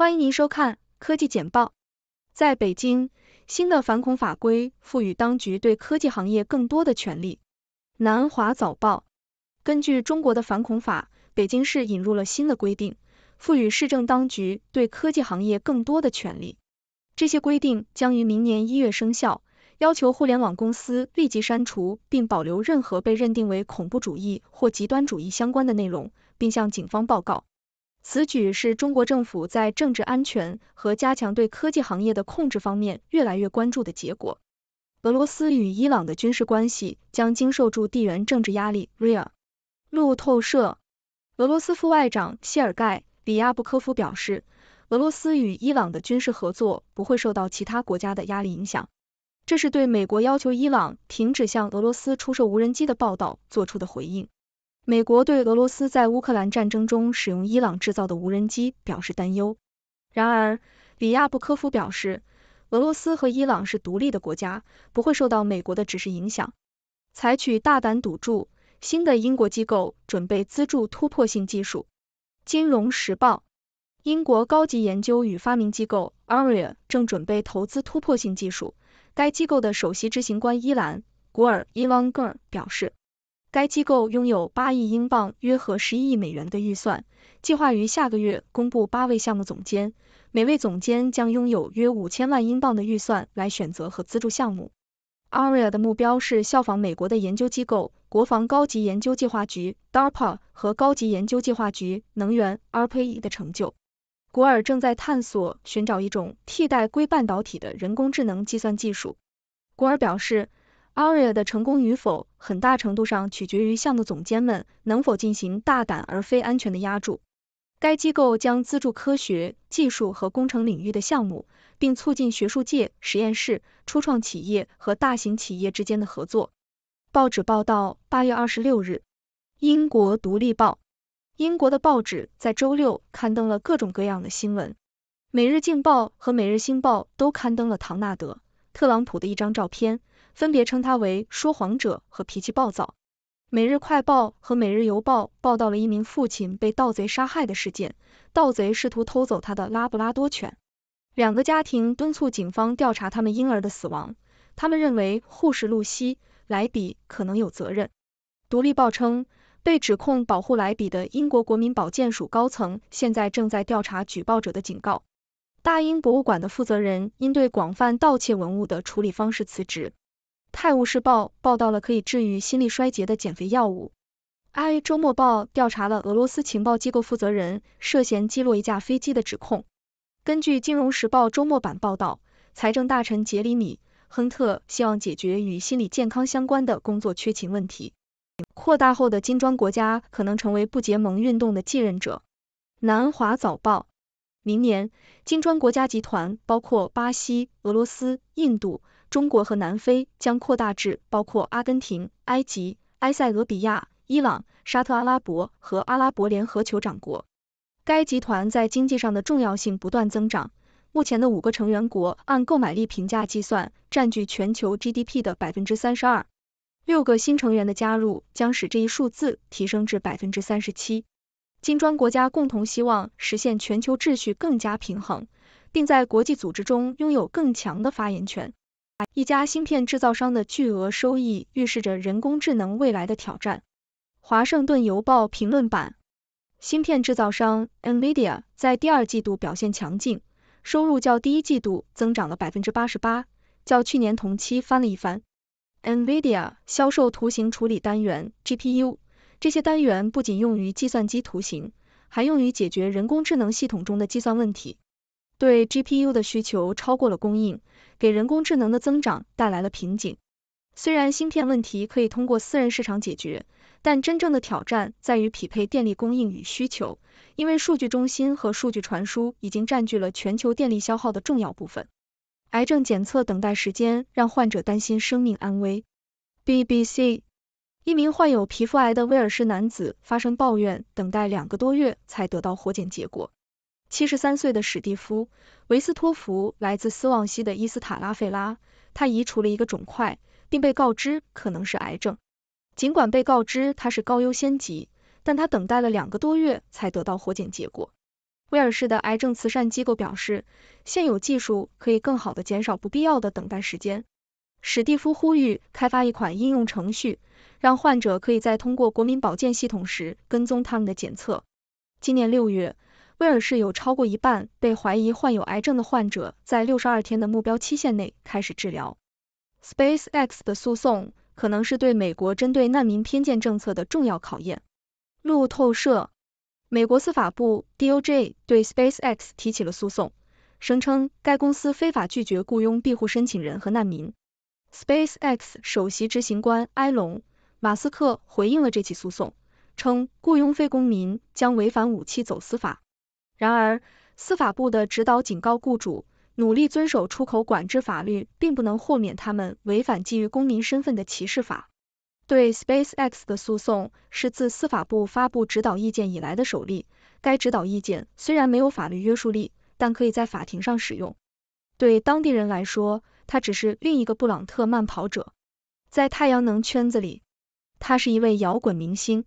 欢迎您收看科技简报。在北京，新的反恐法规赋予当局对科技行业更多的权利。南华早报根据中国的反恐法，北京市引入了新的规定，赋予市政当局对科技行业更多的权利。这些规定将于明年一月生效，要求互联网公司立即删除并保留任何被认定为恐怖主义或极端主义相关的内容，并向警方报告。此举是中国政府在政治安全和加强对科技行业的控制方面越来越关注的结果。俄罗斯与伊朗的军事关系将经受住地缘政治压力。Ria，路透社，俄罗斯副外长谢尔盖·里亚布科夫表示，俄罗斯与伊朗的军事合作不会受到其他国家的压力影响。这是对美国要求伊朗停止向俄罗斯出售无人机的报道做出的回应。美国对俄罗斯在乌克兰战争中使用伊朗制造的无人机表示担忧。然而，里亚布科夫表示，俄罗斯和伊朗是独立的国家，不会受到美国的指示影响。采取大胆赌注，新的英国机构准备资助突破性技术。金融时报：英国高级研究与发明机构 a r i a 正准备投资突破性技术。该机构的首席执行官伊兰·古尔伊朗 a n g r 表示。该机构拥有八亿英镑（约合十一亿美元）的预算，计划于下个月公布八位项目总监，每位总监将拥有约五千万英镑的预算来选择和资助项目。a r i a 的目标是效仿美国的研究机构国防高级研究计划局 （DARPA） 和高级研究计划局能源 r p e 的成就。古尔正在探索寻找一种替代硅半导体的人工智能计算技术。古尔表示。Aria 的成功与否，很大程度上取决于项目总监们能否进行大胆而非安全的押注。该机构将资助科学技术和工程领域的项目，并促进学术界、实验室、初创企业和大型企业之间的合作。报纸报道，八月二十六日，《英国独立报》英国的报纸在周六刊登了各种各样的新闻，《每日镜报》和《每日星报》都刊登了唐纳德·特朗普的一张照片。分别称他为说谎者和脾气暴躁。《每日快报》和《每日邮报》报道了一名父亲被盗贼杀害的事件，盗贼试图偷走他的拉布拉多犬。两个家庭敦促警方调查他们婴儿的死亡，他们认为护士露西·莱比可能有责任。《独立报》称，被指控保护莱比的英国国民保健署高层现在正在调查举报者的警告。大英博物馆的负责人因对广泛盗窃文物的处理方式辞职。《泰晤士报》报道了可以治愈心力衰竭的减肥药物，《i 周末报》调查了俄罗斯情报机构负责人涉嫌击落一架飞机的指控。根据《金融时报》周末版报道，财政大臣杰里米·亨特希望解决与心理健康相关的工作缺勤问题。扩大后的金砖国家可能成为不结盟运动的继任者。南华早报：明年金砖国家集团包括巴西、俄罗斯、印度。中国和南非将扩大至包括阿根廷、埃及、埃塞俄比亚、伊朗、沙特阿拉伯和阿拉伯联合酋长国。该集团在经济上的重要性不断增长。目前的五个成员国按购买力评价计算，占据全球 GDP 的百分之三十二。六个新成员的加入将使这一数字提升至百分之三十七。金砖国家共同希望实现全球秩序更加平衡，并在国际组织中拥有更强的发言权。一家芯片制造商的巨额收益预示着人工智能未来的挑战。华盛顿邮报评论版：芯片制造商 Nvidia 在第二季度表现强劲，收入较第一季度增长了百分之八十八，较去年同期翻了一番。Nvidia 销售图形处理单元 GPU，这些单元不仅用于计算机图形，还用于解决人工智能系统中的计算问题。对 GPU 的需求超过了供应，给人工智能的增长带来了瓶颈。虽然芯片问题可以通过私人市场解决，但真正的挑战在于匹配电力供应与需求，因为数据中心和数据传输已经占据了全球电力消耗的重要部分。癌症检测等待时间让患者担心生命安危。BBC，一名患有皮肤癌的威尔士男子发生抱怨，等待两个多月才得到活检结果。七十三岁的史蒂夫·维斯托弗来自斯旺西的伊斯塔拉费拉，他移除了一个肿块，并被告知可能是癌症。尽管被告知他是高优先级，但他等待了两个多月才得到活检结果。威尔士的癌症慈善机构表示，现有技术可以更好的减少不必要的等待时间。史蒂夫呼吁开发一款应用程序，让患者可以在通过国民保健系统时跟踪他们的检测。今年六月。威尔士有超过一半被怀疑患有癌症的患者在六十二天的目标期限内开始治疗。SpaceX 的诉讼可能是对美国针对难民偏见政策的重要考验。路透社，美国司法部 DOJ 对 SpaceX 提起了诉讼，声称该公司非法拒绝雇佣庇护申请人和难民。SpaceX 首席执行官埃隆·马斯克回应了这起诉讼，称雇佣非公民将违反武器走私法。然而，司法部的指导警告雇主努力遵守出口管制法律，并不能豁免他们违反基于公民身份的歧视法。对 Space X 的诉讼是自司法部发布指导意见以来的首例。该指导意见虽然没有法律约束力，但可以在法庭上使用。对当地人来说，他只是另一个布朗特慢跑者。在太阳能圈子里，他是一位摇滚明星。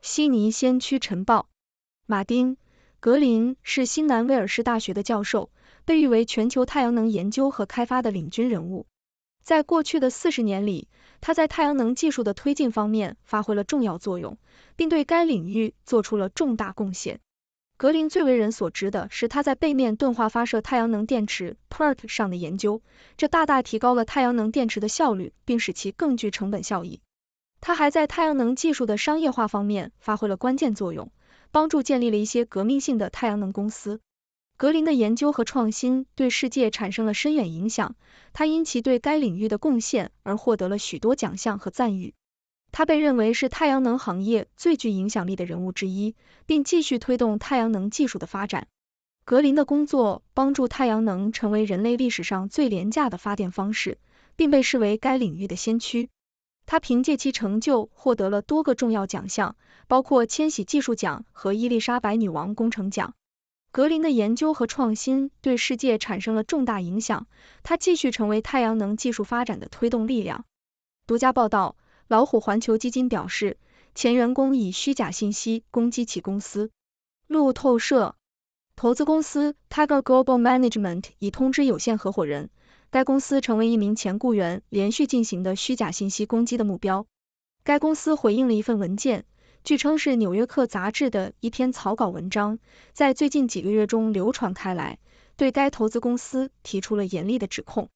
悉尼先驱晨报，马丁。格林是新南威尔士大学的教授，被誉为全球太阳能研究和开发的领军人物。在过去的四十年里，他在太阳能技术的推进方面发挥了重要作用，并对该领域做出了重大贡献。格林最为人所知的是他在背面钝化发射太阳能电池 p e r t 上的研究，这大大提高了太阳能电池的效率，并使其更具成本效益。他还在太阳能技术的商业化方面发挥了关键作用。帮助建立了一些革命性的太阳能公司。格林的研究和创新对世界产生了深远影响。他因其对该领域的贡献而获得了许多奖项和赞誉。他被认为是太阳能行业最具影响力的人物之一，并继续推动太阳能技术的发展。格林的工作帮助太阳能成为人类历史上最廉价的发电方式，并被视为该领域的先驱。他凭借其成就获得了多个重要奖项，包括千禧技术奖和伊丽莎白女王工程奖。格林的研究和创新对世界产生了重大影响，他继续成为太阳能技术发展的推动力量。独家报道：老虎环球基金表示，前员工以虚假信息攻击其公司。路透社投资公司 Tiger Global Management 已通知有限合伙人。该公司成为一名前雇员连续进行的虚假信息攻击的目标。该公司回应了一份文件，据称是《纽约客》杂志的一篇草稿文章，在最近几个月中流传开来，对该投资公司提出了严厉的指控。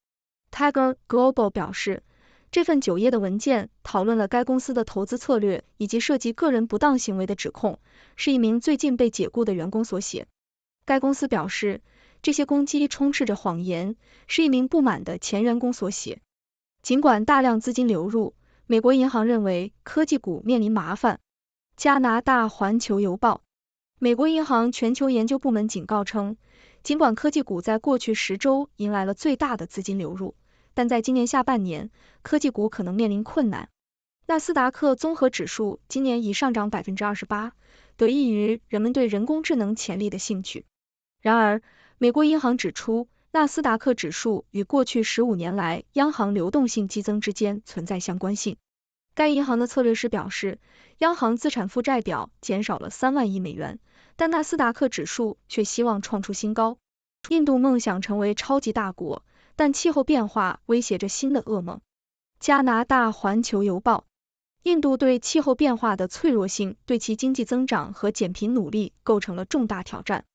Tiger Global 表示，这份九页的文件讨论了该公司的投资策略以及涉及个人不当行为的指控，是一名最近被解雇的员工所写。该公司表示。这些攻击充斥着谎言，是一名不满的前员工所写。尽管大量资金流入，美国银行认为科技股面临麻烦。加拿大《环球邮报》美国银行全球研究部门警告称，尽管科技股在过去十周迎来了最大的资金流入，但在今年下半年，科技股可能面临困难。纳斯达克综合指数今年已上涨百分之二十八，得益于人们对人工智能潜力的兴趣。然而，美国银行指出，纳斯达克指数与过去十五年来央行流动性激增之间存在相关性。该银行的策略师表示，央行资产负债表减少了三万亿美元，但纳斯达克指数却希望创出新高。印度梦想成为超级大国，但气候变化威胁着新的噩梦。加拿大环球邮报：印度对气候变化的脆弱性，对其经济增长和减贫努力构成了重大挑战。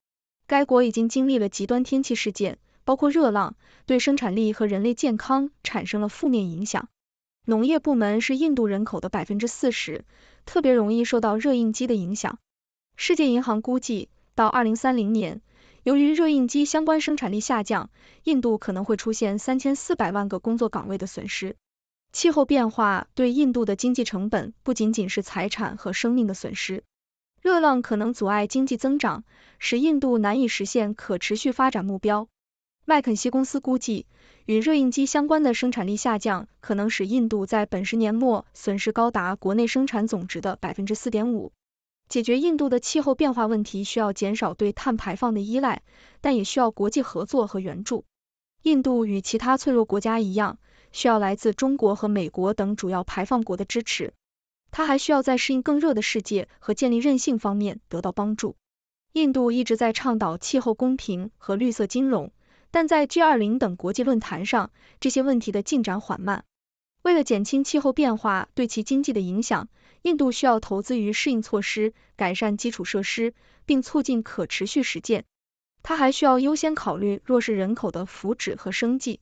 该国已经经历了极端天气事件，包括热浪，对生产力和人类健康产生了负面影响。农业部门是印度人口的百分之四十，特别容易受到热应激的影响。世界银行估计，到二零三零年，由于热应激相关生产力下降，印度可能会出现三千四百万个工作岗位的损失。气候变化对印度的经济成本不仅仅是财产和生命的损失。热浪可能阻碍经济增长，使印度难以实现可持续发展目标。麦肯锡公司估计，与热应激相关的生产力下降，可能使印度在本十年末损失高达国内生产总值的百分之四点五。解决印度的气候变化问题需要减少对碳排放的依赖，但也需要国际合作和援助。印度与其他脆弱国家一样，需要来自中国和美国等主要排放国的支持。它还需要在适应更热的世界和建立韧性方面得到帮助。印度一直在倡导气候公平和绿色金融，但在 G20 等国际论坛上，这些问题的进展缓慢。为了减轻气候变化对其经济的影响，印度需要投资于适应措施、改善基础设施，并促进可持续实践。它还需要优先考虑弱势人口的福祉和生计。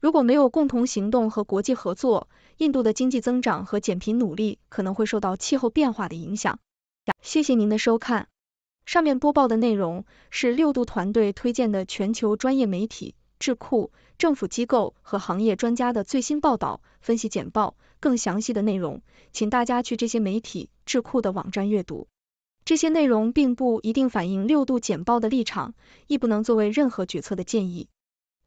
如果没有共同行动和国际合作，印度的经济增长和减贫努力可能会受到气候变化的影响。谢谢您的收看。上面播报的内容是六度团队推荐的全球专业媒体、智库、政府机构和行业专家的最新报道、分析简报。更详细的内容，请大家去这些媒体、智库的网站阅读。这些内容并不一定反映六度简报的立场，亦不能作为任何决策的建议。